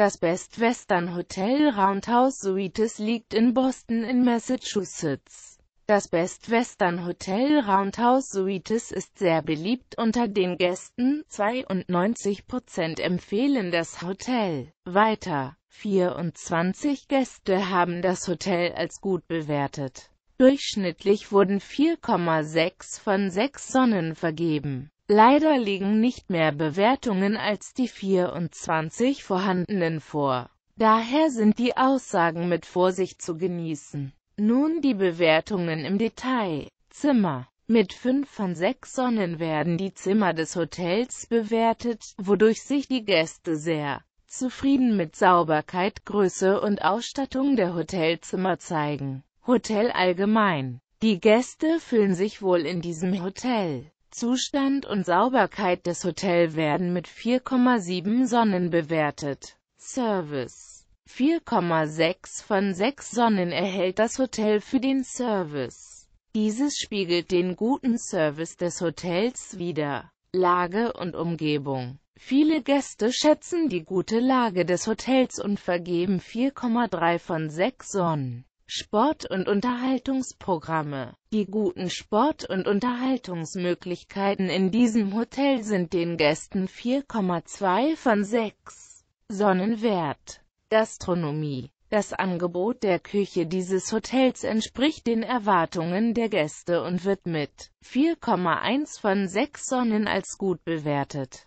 Das Best Western Hotel Roundhouse Suites liegt in Boston in Massachusetts. Das Best Western Hotel Roundhouse Suites ist sehr beliebt unter den Gästen, 92% empfehlen das Hotel. Weiter, 24 Gäste haben das Hotel als gut bewertet. Durchschnittlich wurden 4,6 von 6 Sonnen vergeben. Leider liegen nicht mehr Bewertungen als die 24 vorhandenen vor. Daher sind die Aussagen mit Vorsicht zu genießen. Nun die Bewertungen im Detail. Zimmer. Mit 5 von 6 Sonnen werden die Zimmer des Hotels bewertet, wodurch sich die Gäste sehr zufrieden mit Sauberkeit, Größe und Ausstattung der Hotelzimmer zeigen. Hotel allgemein. Die Gäste fühlen sich wohl in diesem Hotel. Zustand und Sauberkeit des Hotels werden mit 4,7 Sonnen bewertet. Service 4,6 von 6 Sonnen erhält das Hotel für den Service. Dieses spiegelt den guten Service des Hotels wider. Lage und Umgebung Viele Gäste schätzen die gute Lage des Hotels und vergeben 4,3 von 6 Sonnen. Sport- und Unterhaltungsprogramme. Die guten Sport- und Unterhaltungsmöglichkeiten in diesem Hotel sind den Gästen 4,2 von 6 Sonnenwert. Gastronomie das Angebot der Küche dieses Hotels entspricht den Erwartungen der Gäste und wird mit 4,1 von 6 Sonnen als gut bewertet.